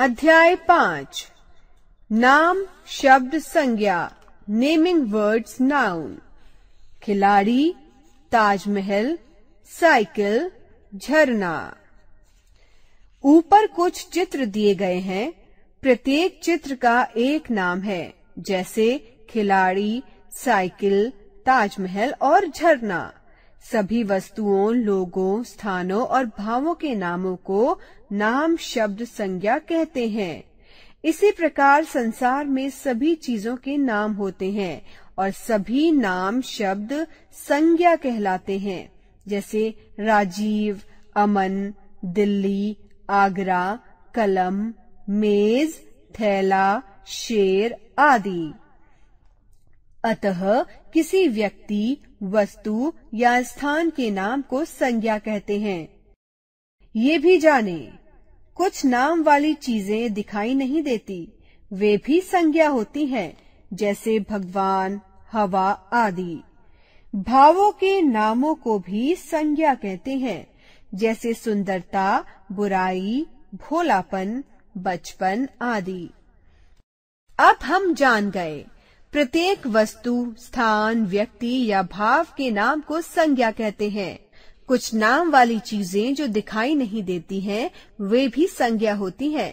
अध्याय पांच नाम शब्द संज्ञा नेमिंग वर्ड्स नाउन खिलाड़ी ताजमहल साइकिल झरना ऊपर कुछ चित्र दिए गए हैं प्रत्येक चित्र का एक नाम है जैसे खिलाड़ी साइकिल ताजमहल और झरना सभी वस्तुओं लोगों स्थानों और भावों के नामों को नाम शब्द संज्ञा कहते हैं इसी प्रकार संसार में सभी चीजों के नाम होते हैं और सभी नाम शब्द संज्ञा कहलाते हैं जैसे राजीव अमन दिल्ली आगरा कलम मेज थैला शेर आदि अतः किसी व्यक्ति वस्तु या स्थान के नाम को संज्ञा कहते हैं ये भी जाने कुछ नाम वाली चीजें दिखाई नहीं देती वे भी संज्ञा होती हैं, जैसे भगवान हवा आदि भावों के नामों को भी संज्ञा कहते हैं जैसे सुंदरता बुराई भोलापन बचपन आदि अब हम जान गए प्रत्येक वस्तु स्थान व्यक्ति या भाव के नाम को संज्ञा कहते हैं कुछ नाम वाली चीजें जो दिखाई नहीं देती हैं, वे भी संज्ञा होती हैं।